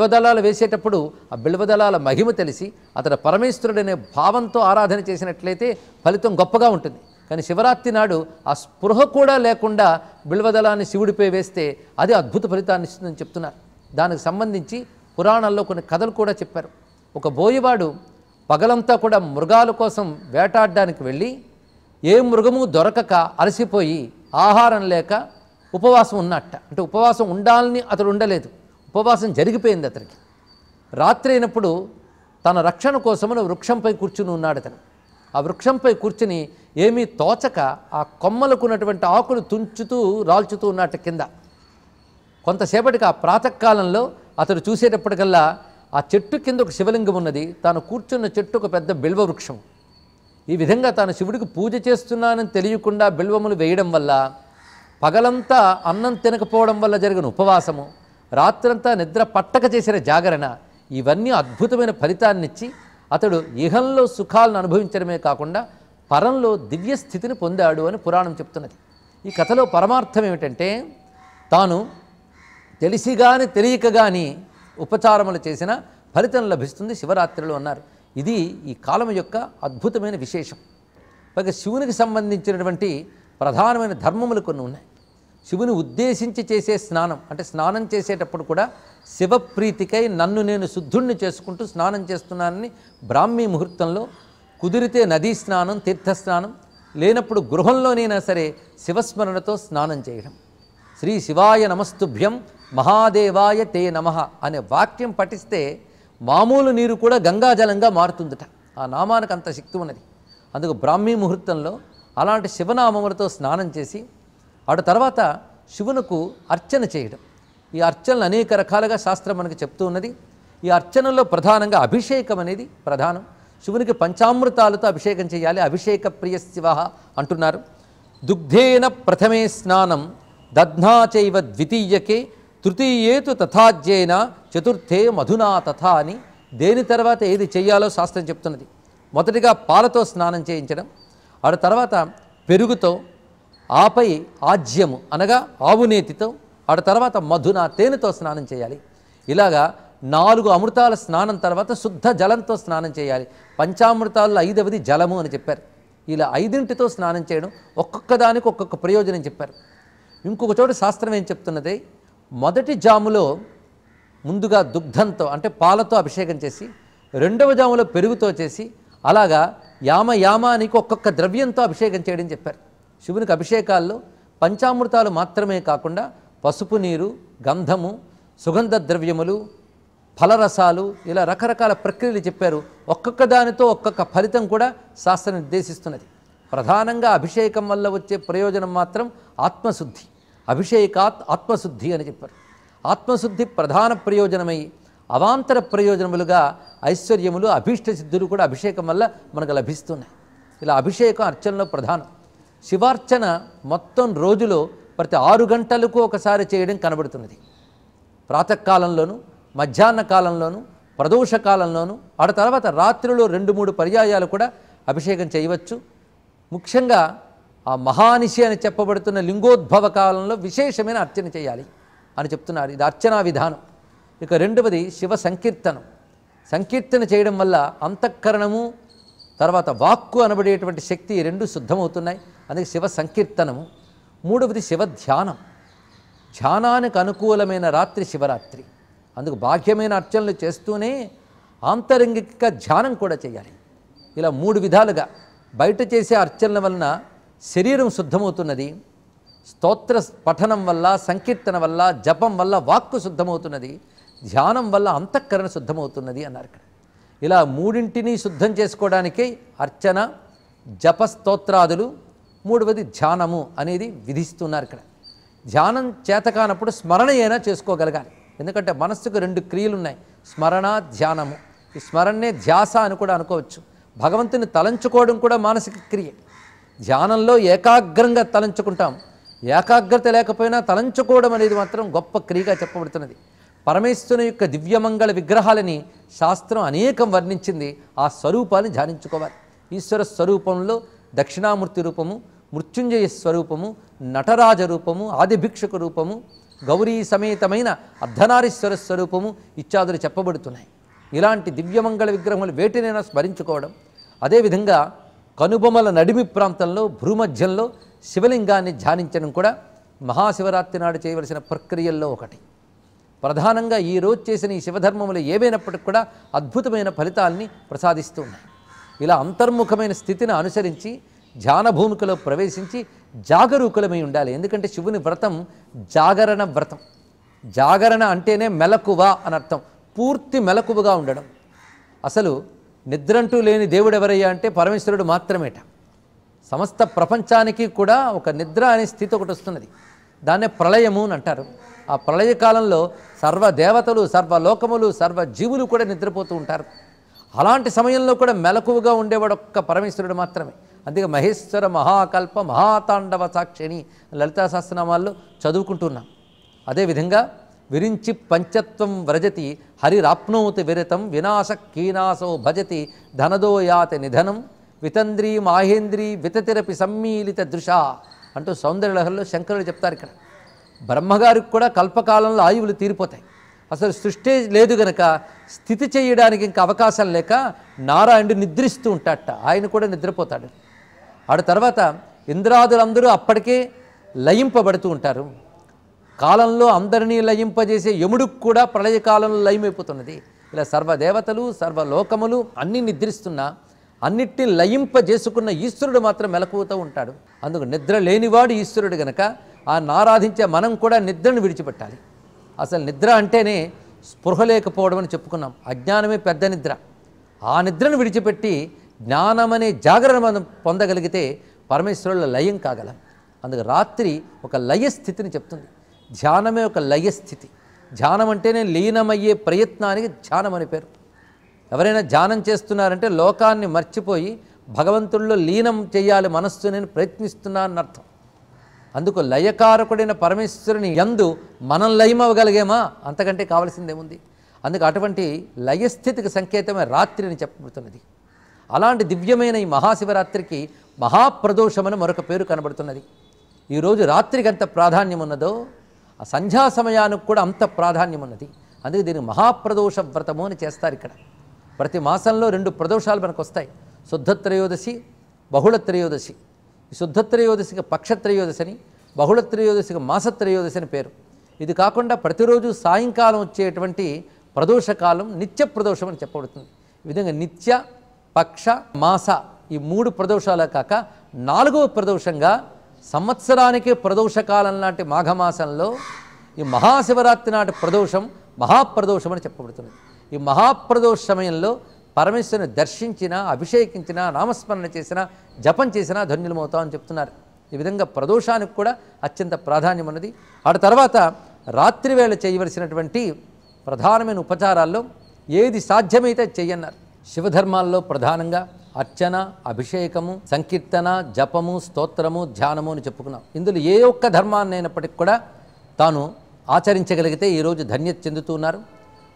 బిల్వదళాలు వేసేటప్పుడు ఆ బిల్వదళాల మహిమ తెలిసి అతను పరమేశ్వరుడనే భావంతో ఆరాధన చేసినట్లయితే ఫలితం గొప్పగా ఉంటుంది కానీ శివరాత్రి నాడు ఆ స్పృహ కూడా లేకుండా బిల్వదళాన్ని శివుడిపై వేస్తే అది అద్భుత ఫలితాన్ని ఇస్తుందని చెప్తున్నారు దానికి సంబంధించి పురాణాల్లో కొన్ని కథలు కూడా చెప్పారు ఒక బోయివాడు పగలంతా కూడా మృగాల కోసం వేటాడడానికి వెళ్ళి ఏ మృగము దొరకక అలసిపోయి ఆహారం లేక ఉపవాసం ఉన్నట్ట అంటే ఉపవాసం ఉండాలని అతడు ఉండలేదు ఉపవాసం జరిగిపోయింది అతనికి రాత్రి అయినప్పుడు తన రక్షణ కోసమని వృక్షంపై కూర్చుని ఉన్నాడు అతను ఆ వృక్షంపై కూర్చుని ఏమీ తోచక ఆ కొమ్మలకు ఉన్నటువంటి ఆకులు తుంచుతూ రాల్చుతూ ఉన్నట్టు కింద కొంతసేపటికి ఆ ప్రాతకాలంలో అతడు చూసేటప్పటికల్లా ఆ చెట్టు కింద ఒక శివలింగం ఉన్నది తాను కూర్చున్న చెట్టు ఒక పెద్ద బిల్వ వృక్షం ఈ విధంగా తాను శివుడికి పూజ చేస్తున్నానని తెలియకుండా బిల్వములు వేయడం వల్ల పగలంతా అన్నం తినకపోవడం వల్ల జరిగిన ఉపవాసము రాత్రంతా నిద్ర పట్టక చేసిన జాగరణ ఇవన్నీ అద్భుతమైన ఫలితాన్నిచ్చి అతడు ఇహంలో సుఖాలను అనుభవించడమే కాకుండా పరంలో దివ్య స్థితిని పొందాడు అని పురాణం చెప్తున్నది ఈ కథలో పరమార్థం ఏమిటంటే తాను తెలిసి తెలియక గాని ఉపచారములు చేసిన ఫలితం లభిస్తుంది శివరాత్రిలో అన్నారు ఇది ఈ కాలం యొక్క అద్భుతమైన విశేషం పైగా శివునికి సంబంధించినటువంటి ప్రధానమైన ధర్మములు కొన్ని ఉన్నాయి శివుని ఉద్దేశించి చేసే స్నానం అంటే స్నానం చేసేటప్పుడు కూడా శివప్రీతికై నన్ను నేను శుద్ధుణ్ణి చేసుకుంటూ స్నానం చేస్తున్నానని బ్రాహ్మీ ముహూర్తంలో కుదిరితే నదీ స్నానం తీర్థస్నానం లేనప్పుడు గృహంలోనైనా సరే శివస్మరణతో స్నానం చేయడం శ్రీ శివాయ నమస్తుభ్యం మహాదేవాయ తే నమ అనే వాక్యం పఠిస్తే మామూలు నీరు కూడా గంగాజలంగా మారుతుందట ఆ నామానికి అంత శక్తి ఉన్నది అందుకు బ్రాహ్మీ ముహూర్తంలో అలాంటి శివనామములతో స్నానం చేసి అటు తర్వాత శివునకు అర్చన చేయడం ఈ అర్చనలు అనేక రకాలుగా శాస్త్రం మనకు చెప్తూ ఉన్నది ఈ అర్చనలో ప్రధానంగా అభిషేకం అనేది ప్రధానం శివునికి పంచామృతాలతో అభిషేకం చేయాలి అభిషేక ప్రియ శివ అంటున్నారు దుగ్ధేన ప్రథమే స్నానం దధ్నాచైవ ద్వితీయకే తృతీయేతు తథాధ్యయన చతుర్థే మధునా తథా అని దేని తర్వాత ఏది చేయాలో శాస్త్రం చెప్తున్నది మొదటిగా పాలతో స్నానం చేయించడం ఆడ తర్వాత పెరుగుతో ఆపై ఆజ్యము అనగా ఆవునేతితో ఆడ తర్వాత మధున తేనెతో స్నానం చేయాలి ఇలాగా నాలుగు అమృతాల స్నానం తర్వాత శుద్ధ జలంతో స్నానం చేయాలి పంచామృతాల్లో ఐదవది జలము అని చెప్పారు ఇలా ఐదింటితో స్నానం చేయడం ఒక్కొక్క దానికి ఒక్కొక్క ప్రయోజనం చెప్పారు ఇంకొక చోట శాస్త్రం ఏం చెప్తున్నది మొదటి జాములో ముందుగా దుగ్ధంతో అంటే పాలతో అభిషేకం చేసి రెండవ జాములో పెరుగుతో చేసి అలాగా యామ యామానికి ఒక్కొక్క ద్రవ్యంతో అభిషేకం చేయడం చెప్పారు శివునికి అభిషేకాల్లో పంచామృతాలు మాత్రమే కాకుండా పసుపు నీరు గంధము సుగంధ ద్రవ్యములు ఫలరసాలు ఇలా రకరకాల ప్రక్రియలు చెప్పారు ఒక్కొక్క దానితో ఒక్కొక్క ఫలితం కూడా శాస్త్రం నిర్దేశిస్తున్నది ప్రధానంగా అభిషేకం వల్ల వచ్చే ప్రయోజనం మాత్రం ఆత్మశుద్ధి అభిషేకాత్ ఆత్మశుద్ధి అని చెప్పారు ఆత్మశుద్ధి ప్రధాన ప్రయోజనమై అవాంతర ప్రయోజనములుగా ఐశ్వర్యములు అభీష్ట సిద్ధులు కూడా అభిషేకం వల్ల మనకు లభిస్తున్నాయి ఇలా అభిషేకం అర్చనలో ప్రధానం శివార్చన మొత్తం రోజులో ప్రతి ఆరు గంటలకు ఒకసారి చేయడం కనబడుతున్నది ప్రాతకాలంలోను మధ్యాహ్న కాలంలోను ప్రదోష కాలంలోను ఆ తర్వాత రాత్రిలో రెండు మూడు పర్యాయాలు కూడా అభిషేకం చేయవచ్చు ముఖ్యంగా ఆ మహానిషి అని చెప్పబడుతున్న లింగోద్భవ కాలంలో విశేషమైన అర్చన చేయాలి అని చెప్తున్నారు ఇది అర్చనా విధానం ఇక రెండవది శివ సంకీర్తనం సంకీర్తన చేయడం వల్ల అంతఃకరణము తర్వాత వాక్కు అనబడేటువంటి శక్తి రెండు శుద్ధమవుతున్నాయి అందుకే శివ సంకీర్తనము మూడవది శివ ధ్యానం ధ్యానానికి అనుకూలమైన రాత్రి శివరాత్రి అందుకు బాహ్యమైన అర్చనలు చేస్తూనే ఆంతరంగిక ధ్యానం కూడా చేయాలి ఇలా మూడు విధాలుగా బయట చేసే అర్చనల వలన శరీరం శుద్ధమవుతున్నది స్తోత్ర పఠనం వల్ల సంకీర్తన వల్ల జపం వల్ల వాక్కు శుద్ధమవుతున్నది ధ్యానం వల్ల అంతఃకరణ శుద్ధమవుతున్నది అన్నారు ఇక్కడ ఇలా మూడింటిని శుద్ధం చేసుకోవడానికి అర్చన జప స్తోత్రాదులు మూడవది ధ్యానము అనేది విధిస్తున్నారు ఇక్కడ ధ్యానం చేతకానప్పుడు స్మరణ అయినా చేసుకోగలగాలి ఎందుకంటే మనస్సుకు రెండు క్రియలు ఉన్నాయి స్మరణ ధ్యానము ఈ స్మరణే ధ్యాస అని కూడా అనుకోవచ్చు భగవంతుని తలంచుకోవడం కూడా మానసిక క్రియ ధ్యానంలో ఏకాగ్రంగా తలంచుకుంటాం ఏకాగ్రత లేకపోయినా తలంచుకోవడం అనేది మాత్రం గొప్ప క్రియగా చెప్పబడుతున్నది పరమేశ్వరుని యొక్క దివ్యమంగళ విగ్రహాలని శాస్త్రం అనేకం వర్ణించింది ఆ స్వరూపాన్ని ధ్యానించుకోవాలి ఈశ్వర స్వరూపంలో దక్షిణామూర్తి రూపము మృత్యుంజయ స్వరూపము నటరాజ రూపము ఆదిభిక్షుక రూపము గౌరీ సమేతమైన అర్ధనారీశ్వర స్వరూపము ఇత్యాదులు చెప్పబడుతున్నాయి ఇలాంటి దివ్యమంగళ విగ్రహములు వేటినైనా స్మరించుకోవడం అదేవిధంగా కనుబొమల నడిమి ప్రాంతంలో భూమధ్యంలో శివలింగాన్ని ధ్యానించడం కూడా మహాశివరాత్రి నాడు చేయవలసిన ప్రక్రియల్లో ఒకటి ప్రధానంగా ఈరోజు చేసిన ఈ శివధర్మములు ఏవైనప్పటికి కూడా అద్భుతమైన ఫలితాల్ని ఉన్నాయి ఇలా అంతర్ముఖమైన స్థితిని అనుసరించి ధ్యానభూమికలో ప్రవేశించి జాగరూకులమై ఉండాలి ఎందుకంటే శివుని వ్రతం జాగరణ వ్రతం జాగరణ అంటేనే మెలకువ అని అర్థం పూర్తి మెలకువగా ఉండడం అసలు నిద్రంటూ లేని దేవుడు ఎవరయ్యా అంటే పరమేశ్వరుడు మాత్రమేట సమస్త ప్రపంచానికి కూడా ఒక నిద్ర అనే స్థితి ఒకటి వస్తున్నది దాన్నే ప్రళయము అని అంటారు ఆ ప్రళయ కాలంలో సర్వ దేవతలు సర్వలోకములు సర్వ జీవులు కూడా నిద్రపోతూ ఉంటారు అలాంటి సమయంలో కూడా మెలకువగా ఉండేవాడు ఒక్క పరమేశ్వరుడు మాత్రమే అందుకే మహేశ్వర మహాకల్ప మహాతాండవ అని లలితా సహస్రనామాల్లో చదువుకుంటున్నాం అదేవిధంగా విరించి పంచత్వం వ్రజతి హరిరాప్నోతి విరతం వినాశ కీనాశో భజతి ధనదో నిధనం వితంద్రి మాహేంద్రీ వితతిరపి సమ్మీలిత దృశ అంటూ సౌందర్యలహరిలో శంకరుడు చెప్తారు ఇక్కడ బ్రహ్మగారికి కూడా కల్పకాలంలో ఆయువులు తీరిపోతాయి అసలు సృష్టి లేదు గనక స్థితి చేయడానికి ఇంకా అవకాశం లేక నారాయణుడు నిద్రిస్తూ ఉంటాడట ఆయన కూడా నిద్రపోతాడు ఆడ తర్వాత ఇంద్రాదులందరూ అప్పటికే లయింపబడుతూ ఉంటారు కాలంలో అందరినీ లయింపజేసే యముడికి కూడా ప్రళయకాలంలో లయమైపోతున్నది ఇలా సర్వదేవతలు సర్వలోకములు అన్నీ నిద్రిస్తున్నా అన్నిటినీ లయింపజేసుకున్న ఈశ్వరుడు మాత్రం మెలకువతూ ఉంటాడు అందుకు నిద్ర లేనివాడు ఈశ్వరుడు గనక ఆ నారాధించే మనం కూడా నిద్రను విడిచిపెట్టాలి అసలు నిద్ర అంటేనే స్పృహ లేకపోవడం అని చెప్పుకున్నాం అజ్ఞానమే పెద్ద నిద్ర ఆ నిద్రను విడిచిపెట్టి జ్ఞానమనే జాగరణ మనం పొందగలిగితే పరమేశ్వరుల లయం కాగలం అందుకు రాత్రి ఒక లయ స్థితిని చెప్తుంది ధ్యానమే ఒక లయ స్థితి ధ్యానం అంటేనే లీనమయ్యే ప్రయత్నానికి ధ్యానం అని పేరు ఎవరైనా ధ్యానం చేస్తున్నారంటే లోకాన్ని మర్చిపోయి భగవంతుల్లో లీనం చేయాలి మనస్సుని ప్రయత్నిస్తున్నా అని అర్థం అందుకు లయకారకుడైన పరమేశ్వరుని ఎందు మనం లయమవ్వగలిగేమా అంతకంటే కావలసిందేముంది అందుకు అటువంటి లయస్థితికి సంకేతమే రాత్రి అని చెప్పబడుతున్నది అలాంటి దివ్యమైన ఈ మహాశివరాత్రికి మహాప్రదోషమని మరొక పేరు కనబడుతున్నది ఈరోజు రాత్రికి ఎంత ప్రాధాన్యం ఉన్నదో ఆ సంధ్యా సమయానికి కూడా అంత ప్రాధాన్యం ఉన్నది అందుకే దీనికి మహాప్రదోష వ్రతము అని చేస్తారు ఇక్కడ ప్రతి మాసంలో రెండు ప్రదోషాలు మనకు వస్తాయి శుద్ధ త్రయోదశి బహుళ త్రయోదశి శుద్ధత్రయోదశికి పక్షత్రయోదశి అని బహుళత్రయోదశికి మాసత్రయోదశి అని పేరు ఇది కాకుండా ప్రతిరోజు సాయంకాలం వచ్చేటువంటి ప్రదోషకాలం నిత్య ప్రదోషం అని చెప్పబడుతుంది ఈ విధంగా నిత్య పక్ష మాస ఈ మూడు ప్రదోషాలే కాక నాలుగవ ప్రదోషంగా సంవత్సరానికి ప్రదోషకాలం లాంటి మాఘమాసంలో ఈ మహాశివరాత్రి నాటి ప్రదోషం మహాప్రదోషం అని చెప్పబడుతుంది ఈ మహాప్రదోష సమయంలో పరమేశ్వరుని దర్శించినా అభిషేకించినా నామస్మరణ చేసినా జపం చేసినా ధన్యులమవుతాం అని చెప్తున్నారు ఈ విధంగా ప్రదోషానికి కూడా అత్యంత ప్రాధాన్యం ఉన్నది ఆ తర్వాత రాత్రివేళ చేయవలసినటువంటి ప్రధానమైన ఉపచారాల్లో ఏది సాధ్యమైతే చెయ్యన్నారు శివధర్మాల్లో ప్రధానంగా అర్చన అభిషేకము సంకీర్తన జపము స్తోత్రము ధ్యానము అని చెప్పుకున్నాం ఇందులో ఏ ఒక్క అయినప్పటికి కూడా తాను ఆచరించగలిగితే ఈరోజు ధన్యత చెందుతున్నారు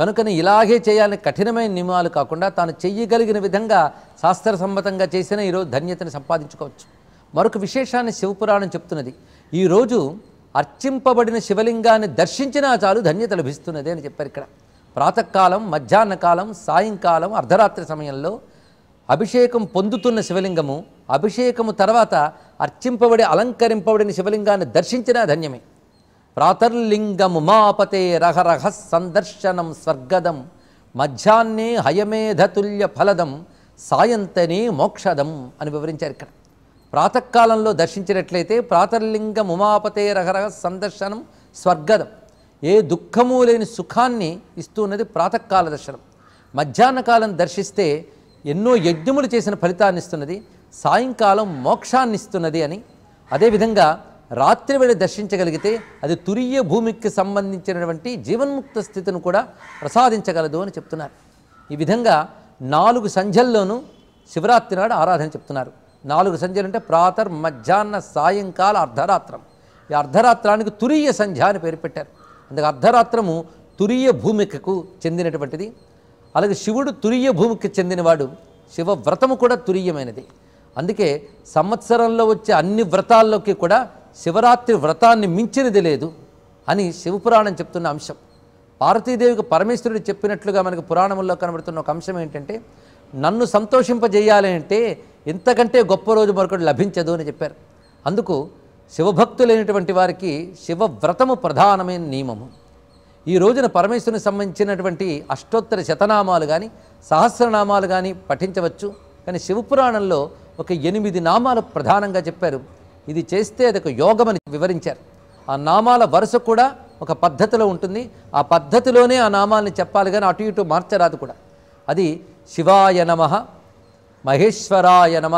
కనుకని ఇలాగే చేయాలని కఠినమైన నియమాలు కాకుండా తాను చెయ్యగలిగిన విధంగా శాస్త్రసమ్మతంగా చేసిన ఈరోజు ధన్యతను సంపాదించుకోవచ్చు మరొక విశేషాన్ని శివపురాణం చెప్తున్నది ఈరోజు అర్చింపబడిన శివలింగాన్ని దర్శించినా చాలు ధన్యత లభిస్తున్నది అని చెప్పారు ఇక్కడ ప్రాతకాలం మధ్యాహ్న కాలం సాయంకాలం అర్ధరాత్రి సమయంలో అభిషేకం పొందుతున్న శివలింగము అభిషేకము తర్వాత అర్చింపబడి అలంకరింపబడిన శివలింగాన్ని దర్శించినా ధన్యమే ప్రాతర్లింగముమాపతే రహరహ సందర్శనం స్వర్గదం మధ్యాహ్నే హయమేధతుల్య ఫలదం సాయంతనే మోక్షదం అని వివరించారు ఇక్కడ ప్రాతకాలంలో దర్శించినట్లయితే ప్రాతర్లింగముమాపతే రహరహ సందర్శనం స్వర్గదం ఏ దుఃఖము లేని సుఖాన్ని ఇస్తున్నది ప్రాతకాల దర్శనం మధ్యాహ్న కాలం దర్శిస్తే ఎన్నో యజ్ఞములు చేసిన ఫలితాన్ని ఇస్తున్నది సాయంకాలం మోక్షాన్ని ఇస్తున్నది అని అదేవిధంగా రాత్రి వేళ దర్శించగలిగితే అది తురియ భూమికి సంబంధించినటువంటి జీవన్ముక్త స్థితిని కూడా ప్రసాదించగలదు అని చెప్తున్నారు ఈ విధంగా నాలుగు సంధ్యల్లోనూ శివరాత్రి నాడు ఆరాధన చెప్తున్నారు నాలుగు సంధ్యలు అంటే ప్రాతర్ మధ్యాహ్న సాయంకాల అర్ధరాత్రం ఈ అర్ధరాత్రానికి తురియ సంధ్య అని పేరు పెట్టారు అందుకే అర్ధరాత్రము తురియ భూమికకు చెందినటువంటిది అలాగే శివుడు తురియ భూమికి చెందినవాడు శివ వ్రతము కూడా తురియమైనది అందుకే సంవత్సరంలో వచ్చే అన్ని వ్రతాల్లోకి కూడా శివరాత్రి వ్రతాన్ని మించినది లేదు అని శివపురాణం చెప్తున్న అంశం పార్వతీదేవికి పరమేశ్వరుడు చెప్పినట్లుగా మనకు పురాణంలో కనబడుతున్న ఒక అంశం ఏంటంటే నన్ను సంతోషింపజేయాలి అంటే ఇంతకంటే గొప్ప రోజు మరొకటి లభించదు అని చెప్పారు అందుకు శివభక్తులైనటువంటి వారికి శివవ్రతము ప్రధానమైన నియమము ఈ రోజున పరమేశ్వరుని సంబంధించినటువంటి అష్టోత్తర శతనామాలు కానీ సహస్రనామాలు కానీ పఠించవచ్చు కానీ శివపురాణంలో ఒక ఎనిమిది నామాలు ప్రధానంగా చెప్పారు ఇది చేస్తే అది ఒక యోగం అని వివరించారు ఆ నామాల వరుస కూడా ఒక పద్ధతిలో ఉంటుంది ఆ పద్ధతిలోనే ఆ నామాల్ని చెప్పాలి కానీ అటు ఇటు మార్చరాదు కూడా అది శివాయ నమ మహేశ్వరాయ నమ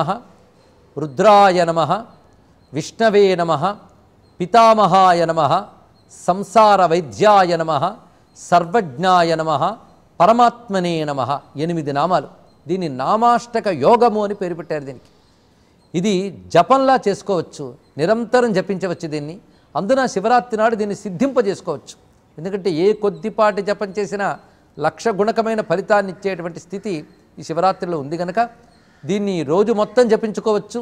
రుద్రాయ నమ విష్ణవే నమ పితామహాయ నమ సంసార వైద్యాయ నమ సర్వజ్ఞాయ నమ పరమాత్మనే నమ ఎనిమిది నామాలు దీన్ని నామాష్టక యోగము అని పేరు పెట్టారు దీనికి ఇది జపంలా చేసుకోవచ్చు నిరంతరం జపించవచ్చు దీన్ని అందున శివరాత్రి నాడు దీన్ని సిద్ధింపజేసుకోవచ్చు ఎందుకంటే ఏ కొద్దిపాటి జపం చేసినా లక్ష గుణకమైన ఫలితాన్ని ఇచ్చేటువంటి స్థితి ఈ శివరాత్రిలో ఉంది కనుక దీన్ని రోజు మొత్తం జపించుకోవచ్చు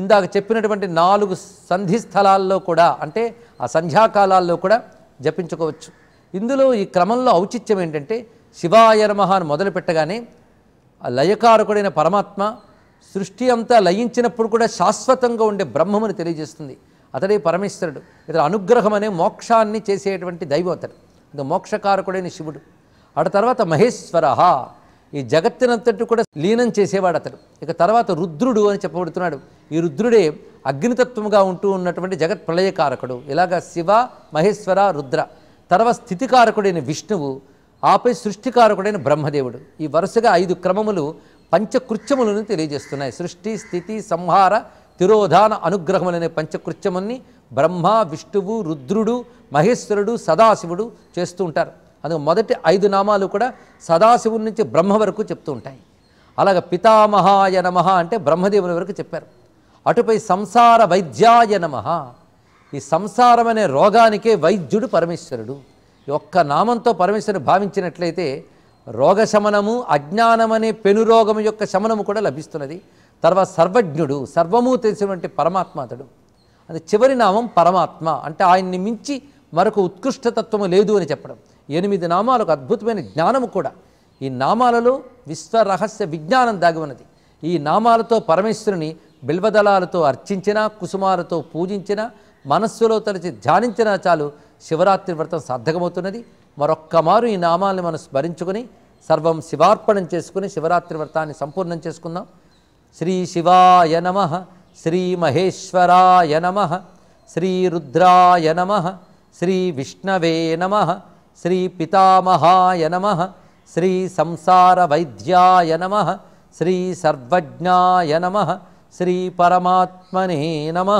ఇందాక చెప్పినటువంటి నాలుగు సంధి స్థలాల్లో కూడా అంటే ఆ సంధ్యాకాలాల్లో కూడా జపించుకోవచ్చు ఇందులో ఈ క్రమంలో ఔచిత్యం ఏంటంటే శివాయ నమ మొదలుపెట్టగానే మొదలు పెట్టగానే లయకారకుడైన పరమాత్మ సృష్టి అంతా లయించినప్పుడు కూడా శాశ్వతంగా ఉండే బ్రహ్మముని తెలియజేస్తుంది అతడే పరమేశ్వరుడు ఇతడు అనుగ్రహం అనే మోక్షాన్ని చేసేటువంటి దైవం అతడు ఇంకా మోక్షకారకుడైన శివుడు అటు తర్వాత మహేశ్వర ఈ జగత్తునంతటి కూడా లీనం చేసేవాడు అతడు ఇక తర్వాత రుద్రుడు అని చెప్పబడుతున్నాడు ఈ రుద్రుడే అగ్నితత్వంగా ఉంటూ ఉన్నటువంటి జగత్ ప్రళయకారకుడు ఇలాగ శివ మహేశ్వర రుద్ర తర్వాత స్థితికారకుడైన విష్ణువు ఆపై సృష్టికారకుడైన బ్రహ్మదేవుడు ఈ వరుసగా ఐదు క్రమములు పంచకృత్యములను తెలియజేస్తున్నాయి సృష్టి స్థితి సంహార తిరోధాన అనుగ్రహములనే పంచకృత్యముల్ని బ్రహ్మ విష్ణువు రుద్రుడు మహేశ్వరుడు సదాశివుడు చేస్తూ ఉంటారు అందుకు మొదటి ఐదు నామాలు కూడా సదాశివుడి నుంచి బ్రహ్మ వరకు చెప్తూ ఉంటాయి అలాగ పితామహాయ నమ అంటే బ్రహ్మదేవుని వరకు చెప్పారు అటుపై సంసార వైద్యాయ నమ ఈ సంసారం అనే రోగానికే వైద్యుడు పరమేశ్వరుడు ఈ ఒక్క నామంతో పరమేశ్వరుడు భావించినట్లయితే రోగశమనము అజ్ఞానమనే పెనురోగము యొక్క శమనము కూడా లభిస్తున్నది తర్వాత సర్వజ్ఞుడు సర్వము తెలిసినటువంటి పరమాత్మ అతడు అది చివరి నామం పరమాత్మ అంటే ఆయన్ని మించి మరొక ఉత్కృష్టతత్వము లేదు అని చెప్పడం ఎనిమిది నామాలకు అద్భుతమైన జ్ఞానము కూడా ఈ నామాలలో విశ్వరహస్య విజ్ఞానం దాగి ఉన్నది ఈ నామాలతో పరమేశ్వరుని బిల్వదళాలతో అర్చించినా కుసుమాలతో పూజించినా మనస్సులో తలచి ధ్యానించినా చాలు శివరాత్రి వ్రతం సార్థకమవుతున్నది మరొక్కమారు ఈ నామాల్ని మనం స్మరించుకుని సర్వం శివార్పణం చేసుకుని శివరాత్రి వ్రతాన్ని సంపూర్ణం చేసుకుందాం శ్రీ శివాయ నమ శ్రీ మహేశ్వరాయ నమ శ్రీ రుద్రాయ నమ శ్రీ విష్ణవే నమ శ్రీ పితామహాయ నమ శ్రీ సంసార వైద్యాయ నమ శ్రీ సర్వజ్ఞాయ నమ శ్రీ పరమాత్మనే నమ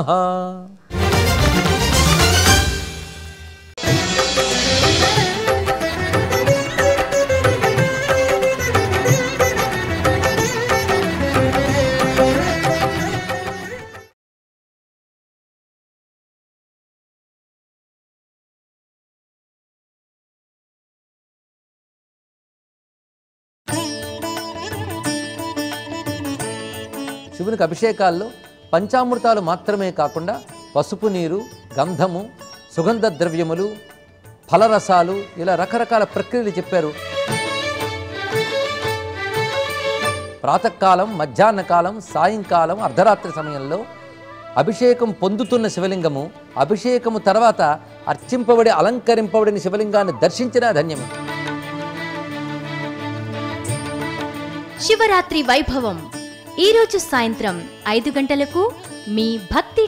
శివునికి అభిషేకాల్లో పంచామృతాలు మాత్రమే కాకుండా పసుపు నీరు గంధము సుగంధ ద్రవ్యములు ఫలరసాలు ఇలా రకరకాల ప్రక్రియలు చెప్పారు ప్రాతకాలం మధ్యాహ్న కాలం సాయంకాలం అర్ధరాత్రి సమయంలో అభిషేకం పొందుతున్న శివలింగము అభిషేకము తర్వాత అర్చింపబడి అలంకరింపబడిన శివలింగాన్ని దర్శించిన ధన్యం శివరాత్రి వైభవం ఈరోజు సాయంత్రం ఐదు గంటలకు మీ భక్తి